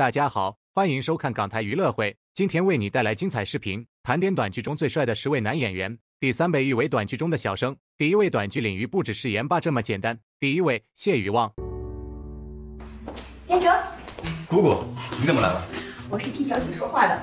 大家好，欢迎收看港台娱乐会，今天为你带来精彩视频，盘点短剧中最帅的十位男演员。第三，被誉为短剧中的小生。第一位，短剧领域不只是言霸这么简单。第一位，谢雨望。连哲，姑姑，你怎么来了？我是替小雨说话的。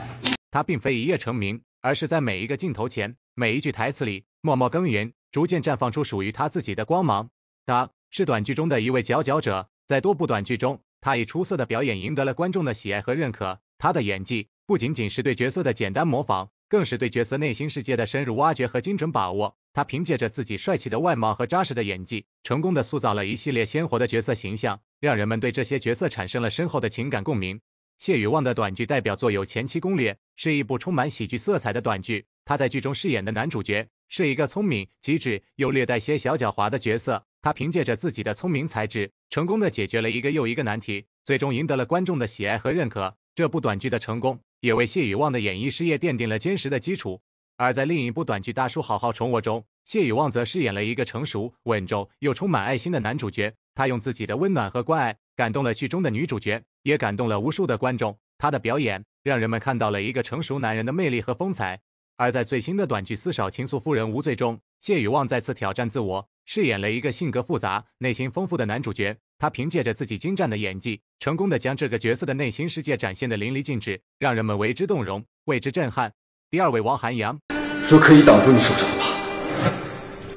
他并非一夜成名，而是在每一个镜头前，每一句台词里默默耕耘，逐渐绽放出属于他自己的光芒。他是短剧中的一位佼佼者，在多部短剧中。他以出色的表演赢得了观众的喜爱和认可。他的演技不仅仅是对角色的简单模仿，更是对角色内心世界的深入挖掘和精准把握。他凭借着自己帅气的外貌和扎实的演技，成功的塑造了一系列鲜活的角色形象，让人们对这些角色产生了深厚的情感共鸣。谢雨望的短剧代表作有《前期攻略》，是一部充满喜剧色彩的短剧。他在剧中饰演的男主角是一个聪明机智又略带些小狡猾的角色。他凭借着自己的聪明才智，成功的解决了一个又一个难题，最终赢得了观众的喜爱和认可。这部短剧的成功，也为谢雨望的演艺事业奠定了坚实的基础。而在另一部短剧《大叔好好宠我》中，谢雨望则饰演了一个成熟、稳重又充满爱心的男主角。他用自己的温暖和关爱，感动了剧中的女主角，也感动了无数的观众。他的表演，让人们看到了一个成熟男人的魅力和风采。而在最新的短剧《私少情愫夫人无罪》中，谢雨望再次挑战自我，饰演了一个性格复杂、内心丰富的男主角。他凭借着自己精湛的演技，成功的将这个角色的内心世界展现的淋漓尽致，让人们为之动容，为之震撼。第二位，王涵阳，说可以挡住你手上的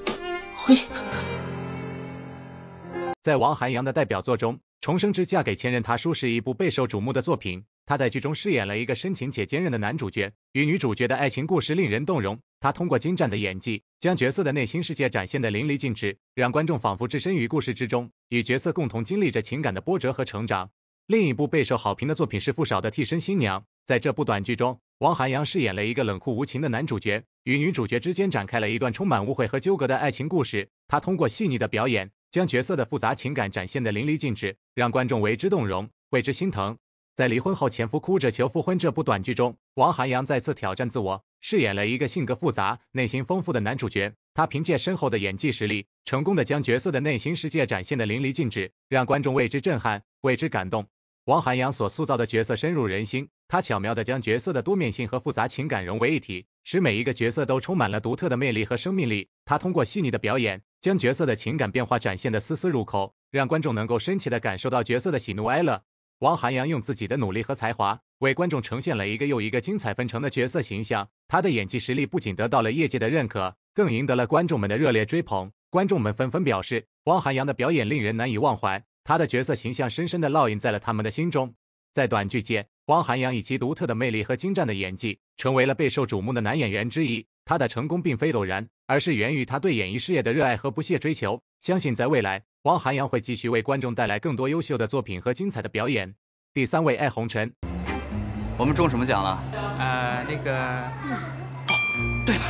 疤。在王涵阳的代表作中。重生之嫁给前任他叔是一部备受瞩目的作品，他在剧中饰演了一个深情且坚韧的男主角，与女主角的爱情故事令人动容。他通过精湛的演技，将角色的内心世界展现得淋漓尽致，让观众仿佛置身于故事之中，与角色共同经历着情感的波折和成长。另一部备受好评的作品是《傅少的替身新娘》，在这部短剧中，王涵阳饰演了一个冷酷无情的男主角，与女主角之间展开了一段充满误会和纠葛的爱情故事。他通过细腻的表演。将角色的复杂情感展现得淋漓尽致，让观众为之动容，为之心疼。在离婚后前夫哭着求复婚这部短剧中，王涵阳再次挑战自我，饰演了一个性格复杂、内心丰富的男主角。他凭借深厚的演技实力，成功的将角色的内心世界展现得淋漓尽致，让观众为之震撼，为之感动。王涵阳所塑造的角色深入人心，他巧妙的将角色的多面性和复杂情感融为一体。使每一个角色都充满了独特的魅力和生命力。他通过细腻的表演，将角色的情感变化展现得丝丝入扣，让观众能够深切地感受到角色的喜怒哀乐。王涵阳用自己的努力和才华，为观众呈现了一个又一个精彩纷呈的角色形象。他的演技实力不仅得到了业界的认可，更赢得了观众们的热烈追捧。观众们纷纷表示，王涵阳的表演令人难以忘怀，他的角色形象深深地烙印在了他们的心中。在短剧界，汪涵阳以其独特的魅力和精湛的演技。成为了备受瞩目的男演员之一。他的成功并非偶然，而是源于他对演艺事业的热爱和不懈追求。相信在未来，汪涵阳会继续为观众带来更多优秀的作品和精彩的表演。第三位，艾红尘。我们中什么奖了？呃，那个，哦，对了，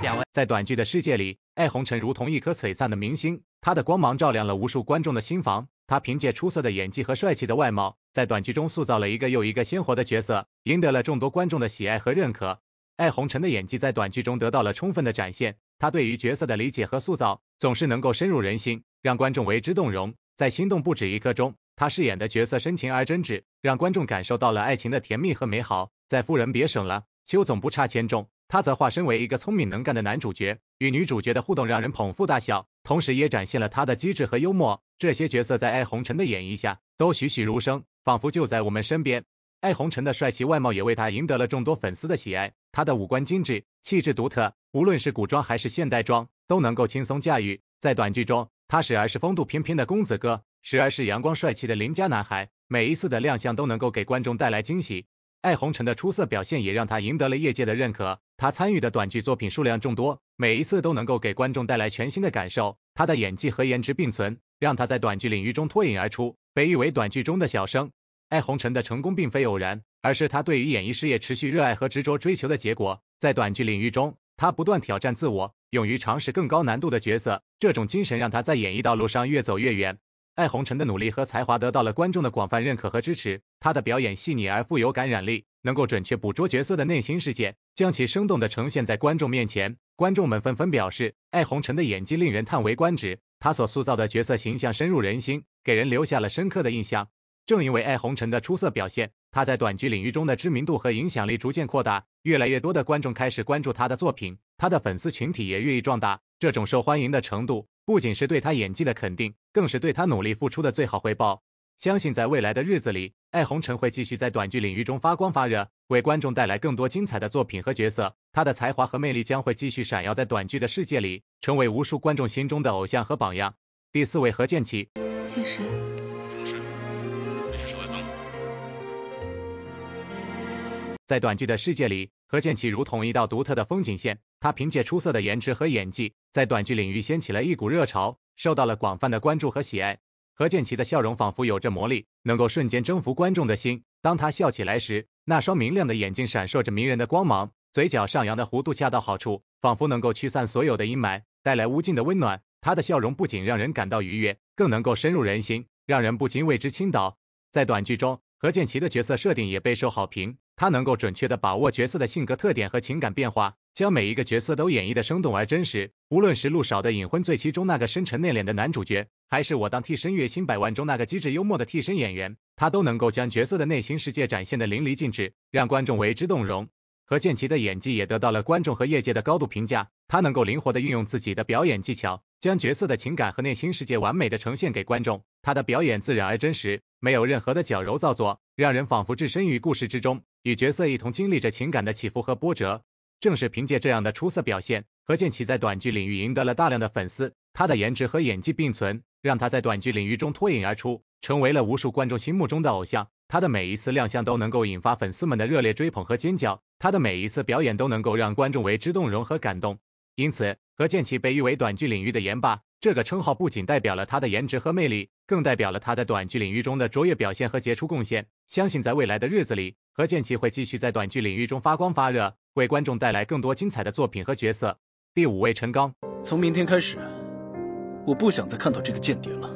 两位。在短剧的世界里，艾红尘如同一颗璀璨的明星，他的光芒照亮了无数观众的心房。他凭借出色的演技和帅气的外貌，在短剧中塑造了一个又一个鲜活的角色，赢得了众多观众的喜爱和认可。艾宏尘的演技在短剧中得到了充分的展现，他对于角色的理解和塑造总是能够深入人心，让观众为之动容。在《心动不止一刻》中，他饰演的角色深情而真挚，让观众感受到了爱情的甜蜜和美好。在《富人别省了，邱总不差钱》中，他则化身为一个聪明能干的男主角，与女主角的互动让人捧腹大笑，同时也展现了他的机智和幽默。这些角色在艾红尘的演绎下都栩栩如生，仿佛就在我们身边。艾红尘的帅气外貌也为他赢得了众多粉丝的喜爱。他的五官精致，气质独特，无论是古装还是现代装都能够轻松驾驭。在短剧中，他时而是风度翩翩的公子哥，时而是阳光帅气的邻家男孩，每一次的亮相都能够给观众带来惊喜。艾红尘的出色表现也让他赢得了业界的认可。他参与的短剧作品数量众多，每一次都能够给观众带来全新的感受。他的演技和颜值并存，让他在短剧领域中脱颖而出，被誉为短剧中的小生。艾红尘的成功并非偶然，而是他对于演艺事业持续热爱和执着追求的结果。在短剧领域中，他不断挑战自我，勇于尝试更高难度的角色，这种精神让他在演艺道路上越走越远。艾红尘的努力和才华得到了观众的广泛认可和支持。他的表演细腻而富有感染力，能够准确捕捉角色的内心世界，将其生动地呈现在观众面前。观众们纷纷表示，艾红尘的演技令人叹为观止，他所塑造的角色形象深入人心，给人留下了深刻的印象。正因为艾红尘的出色表现，他在短剧领域中的知名度和影响力逐渐扩大，越来越多的观众开始关注他的作品，他的粉丝群体也日益壮大。这种受欢迎的程度。不仅是对他演技的肯定，更是对他努力付出的最好回报。相信在未来的日子里，艾红尘会继续在短剧领域中发光发热，为观众带来更多精彩的作品和角色。他的才华和魅力将会继续闪耀在短剧的世界里，成为无数观众心中的偶像和榜样。第四位何建起，见谁？在短剧的世界里，何建奇如同一道独特的风景线。他凭借出色的颜值和演技，在短剧领域掀起了一股热潮，受到了广泛的关注和喜爱。何建奇的笑容仿佛有着魔力，能够瞬间征服观众的心。当他笑起来时，那双明亮的眼睛闪烁着迷人的光芒，嘴角上扬的弧度恰到好处，仿佛能够驱散所有的阴霾，带来无尽的温暖。他的笑容不仅让人感到愉悦，更能够深入人心，让人不禁为之倾倒。在短剧中，何建奇的角色设定也备受好评。他能够准确地把握角色的性格特点和情感变化，将每一个角色都演绎的生动而真实。无论是《陆少的隐婚罪》期》中那个深沉内敛的男主角，还是我当替身月薪百万中那个机智幽默的替身演员，他都能够将角色的内心世界展现的淋漓尽致，让观众为之动容。何建奇的演技也得到了观众和业界的高度评价。他能够灵活地运用自己的表演技巧，将角色的情感和内心世界完美的呈现给观众。他的表演自然而真实，没有任何的矫揉造作，让人仿佛置身于故事之中。与角色一同经历着情感的起伏和波折，正是凭借这样的出色表现，何建奇在短剧领域赢得了大量的粉丝。他的颜值和演技并存，让他在短剧领域中脱颖而出，成为了无数观众心目中的偶像。他的每一次亮相都能够引发粉丝们的热烈追捧和尖叫；他的每一次表演都能够让观众为之动容和感动。因此，何建奇被誉为短剧领域的颜霸。这个称号不仅代表了他的颜值和魅力，更代表了他在短剧领域中的卓越表现和杰出贡献。相信在未来的日子里，何建奇会继续在短剧领域中发光发热，为观众带来更多精彩的作品和角色。第五位，陈刚。从明天开始，我不想再看到这个间谍了。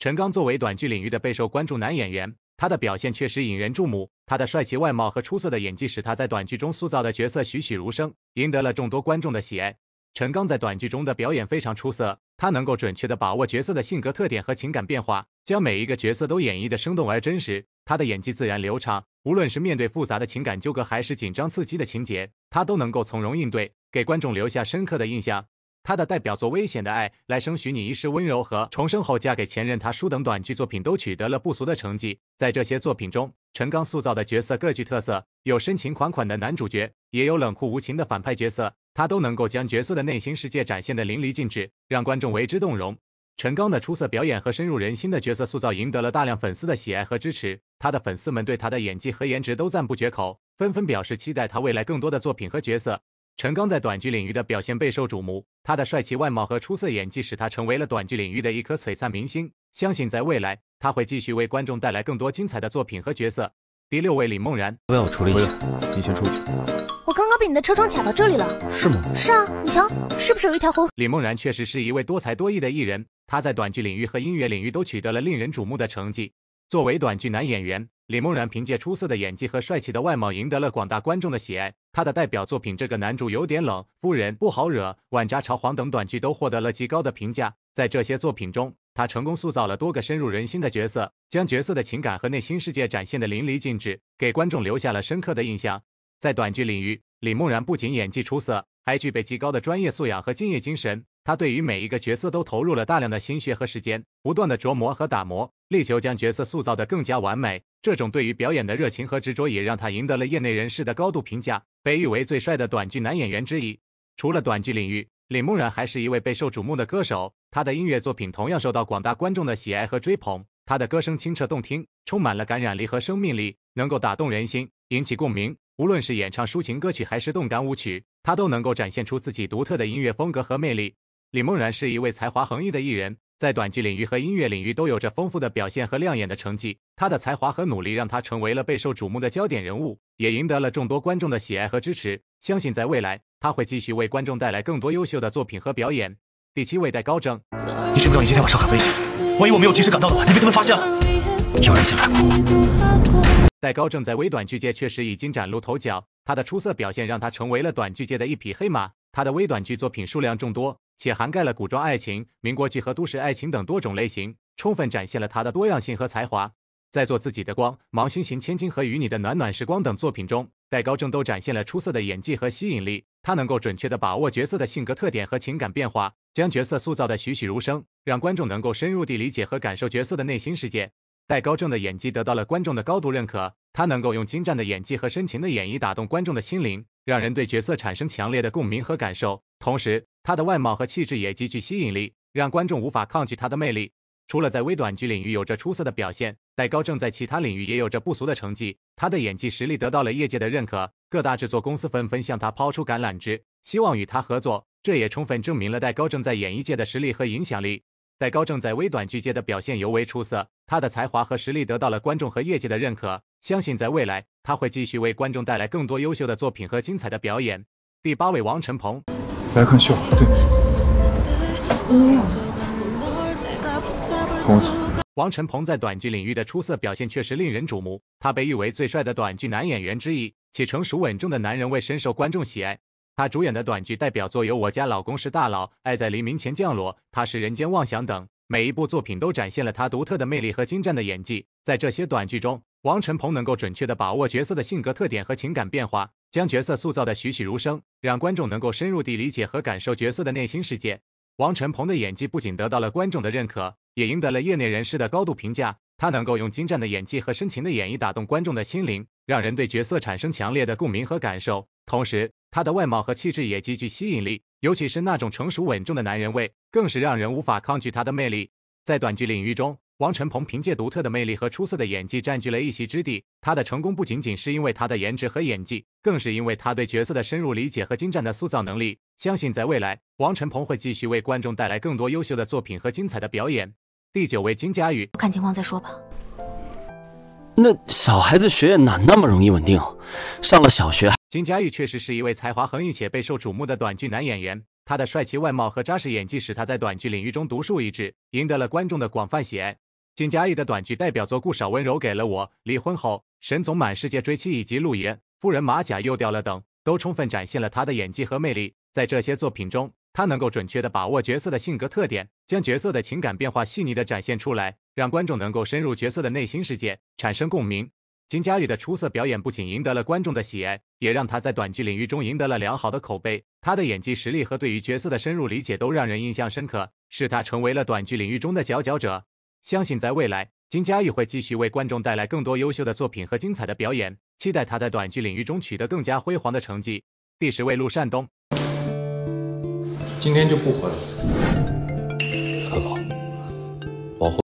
陈刚作为短剧领域的备受关注男演员，他的表现确实引人注目。他的帅气外貌和出色的演技使他在短剧中塑造的角色栩栩如生，赢得了众多观众的喜爱。陈刚在短剧中的表演非常出色，他能够准确地把握角色的性格特点和情感变化，将每一个角色都演绎得生动而真实。他的演技自然流畅，无论是面对复杂的情感纠葛，还是紧张刺激的情节，他都能够从容应对，给观众留下深刻的印象。他的代表作《危险的爱》《来生许你一世温柔》和《重生后嫁给前任他书等短剧作品都取得了不俗的成绩。在这些作品中，陈刚塑造的角色各具特色，有深情款款的男主角，也有冷酷无情的反派角色，他都能够将角色的内心世界展现得淋漓尽致，让观众为之动容。陈刚的出色表演和深入人心的角色塑造赢得了大量粉丝的喜爱和支持。他的粉丝们对他的演技和颜值都赞不绝口，纷纷表示期待他未来更多的作品和角色。陈刚在短剧领域的表现备受瞩目，他的帅气外貌和出色演技使他成为了短剧领域的一颗璀璨明星。相信在未来，他会继续为观众带来更多精彩的作品和角色。第六位，李梦然，不要我处理一下，你先出去。我刚刚被你的车窗卡到这里了，是吗？是啊，你瞧，是不是有一条红？李梦然确实是一位多才多艺的艺人，他在短剧领域和音乐领域都取得了令人瞩目的成绩。作为短剧男演员，李梦然凭借出色的演技和帅气的外貌，赢得了广大观众的喜爱。他的代表作品《这个男主有点冷》《夫人不好惹》《晚家朝皇》等短剧都获得了极高的评价。在这些作品中，他成功塑造了多个深入人心的角色，将角色的情感和内心世界展现的淋漓尽致，给观众留下了深刻的印象。在短剧领域，李梦然不仅演技出色，还具备极高的专业素养和敬业精神。他对于每一个角色都投入了大量的心血和时间，不断的琢磨和打磨，力求将角色塑造的更加完美。这种对于表演的热情和执着，也让他赢得了业内人士的高度评价，被誉为最帅的短剧男演员之一。除了短剧领域，李梦然还是一位备受瞩目的歌手。他的音乐作品同样受到广大观众的喜爱和追捧。他的歌声清澈动听，充满了感染力和生命力，能够打动人心，引起共鸣。无论是演唱抒情歌曲还是动感舞曲，他都能够展现出自己独特的音乐风格和魅力。李梦然是一位才华横溢的艺人，在短剧领域和音乐领域都有着丰富的表现和亮眼的成绩。他的才华和努力让他成为了备受瞩目的焦点人物，也赢得了众多观众的喜爱和支持。相信在未来，他会继续为观众带来更多优秀的作品和表演。第七位戴高正，你知不知道你今天晚上很危险？万一我没有及时赶到的话，你被他们发现了，有人进来戴高正在微短剧界确实已经崭露头角，他的出色表现让他成为了短剧界的一匹黑马。他的微短剧作品数量众多，且涵盖了古装爱情、民国剧和都市爱情等多种类型，充分展现了他的多样性和才华。在做自己的光、芒星行千金和与你的暖暖时光等作品中，戴高正都展现了出色的演技和吸引力。他能够准确地把握角色的性格特点和情感变化，将角色塑造的栩栩如生，让观众能够深入地理解和感受角色的内心世界。戴高正的演技得到了观众的高度认可，他能够用精湛的演技和深情的演绎打动观众的心灵，让人对角色产生强烈的共鸣和感受。同时，他的外貌和气质也极具吸引力，让观众无法抗拒他的魅力。除了在微短剧领域有着出色的表现，戴高正在其他领域也有着不俗的成绩，他的演技实力得到了业界的认可，各大制作公司纷纷向他抛出橄榄枝，希望与他合作，这也充分证明了戴高正在演艺界的实力和影响力。戴高正在微短剧界的表现尤为出色，他的才华和实力得到了观众和业界的认可。相信在未来，他会继续为观众带来更多优秀的作品和精彩的表演。第八位，王晨鹏。来看秀，对王晨鹏在短剧领域的出色表现确实令人瞩目，他被誉为最帅的短剧男演员之一，其成熟稳重的男人味深受观众喜爱。他主演的短剧代表作有《我家老公是大佬》《爱在黎明前降落》《他是人间妄想》等，每一部作品都展现了他独特的魅力和精湛的演技。在这些短剧中，王晨鹏能够准确地把握角色的性格特点和情感变化，将角色塑造的栩栩如生，让观众能够深入地理解和感受角色的内心世界。王晨鹏的演技不仅得到了观众的认可，也赢得了业内人士的高度评价。他能够用精湛的演技和深情的演绎打动观众的心灵，让人对角色产生强烈的共鸣和感受。同时，他的外貌和气质也极具吸引力，尤其是那种成熟稳重的男人味，更是让人无法抗拒他的魅力。在短剧领域中，王晨鹏凭借独特的魅力和出色的演技占据了一席之地。他的成功不仅仅是因为他的颜值和演技，更是因为他对角色的深入理解和精湛的塑造能力。相信在未来，王晨鹏会继续为观众带来更多优秀的作品和精彩的表演。第九位金佳宇，看情况再说吧。那小孩子学业哪那么容易稳定？上了小学，金佳宇确实是一位才华横溢且备受瞩目的短剧男演员。他的帅气外貌和扎实演技使他在短剧领域中独树一帜，赢得了观众的广泛喜爱。金佳宇的短剧代表作《顾少温柔给了我》，离婚后，沈总满世界追妻，以及《陆爷夫人马甲又掉了》等，都充分展现了他的演技和魅力。在这些作品中，他能够准确地把握角色的性格特点，将角色的情感变化细腻地展现出来，让观众能够深入角色的内心世界，产生共鸣。金佳宇的出色表演不仅赢得了观众的喜爱，也让他在短剧领域中赢得了良好的口碑。他的演技实力和对于角色的深入理解都让人印象深刻，使他成为了短剧领域中的佼佼者。相信在未来，金佳宇会继续为观众带来更多优秀的作品和精彩的表演，期待他在短剧领域中取得更加辉煌的成绩。第十位，陆善东。今天就不喝了，很好。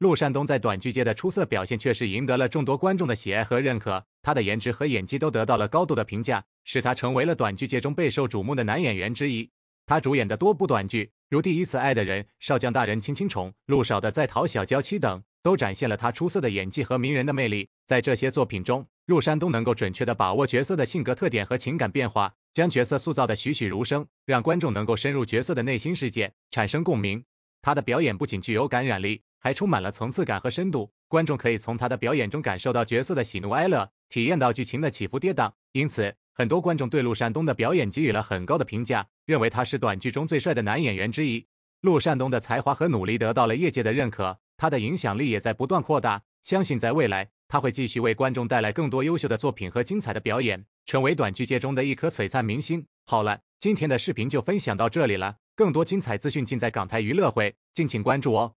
陆山东在短剧界的出色表现，确实赢得了众多观众的喜爱和认可。他的颜值和演技都得到了高度的评价，使他成为了短剧界中备受瞩目的男演员之一。他主演的多部短剧，如《第一次爱的人》《少将大人亲亲宠》《陆少的在逃小娇妻》等，都展现了他出色的演技和迷人的魅力。在这些作品中，陆山东能够准确地把握角色的性格特点和情感变化。将角色塑造的栩栩如生，让观众能够深入角色的内心世界，产生共鸣。他的表演不仅具有感染力，还充满了层次感和深度。观众可以从他的表演中感受到角色的喜怒哀乐，体验到剧情的起伏跌宕。因此，很多观众对陆善东的表演给予了很高的评价，认为他是短剧中最帅的男演员之一。陆善东的才华和努力得到了业界的认可，他的影响力也在不断扩大。相信在未来，他会继续为观众带来更多优秀的作品和精彩的表演，成为短剧界中的一颗璀璨明星。好了，今天的视频就分享到这里了，更多精彩资讯尽在港台娱乐会，敬请关注哦。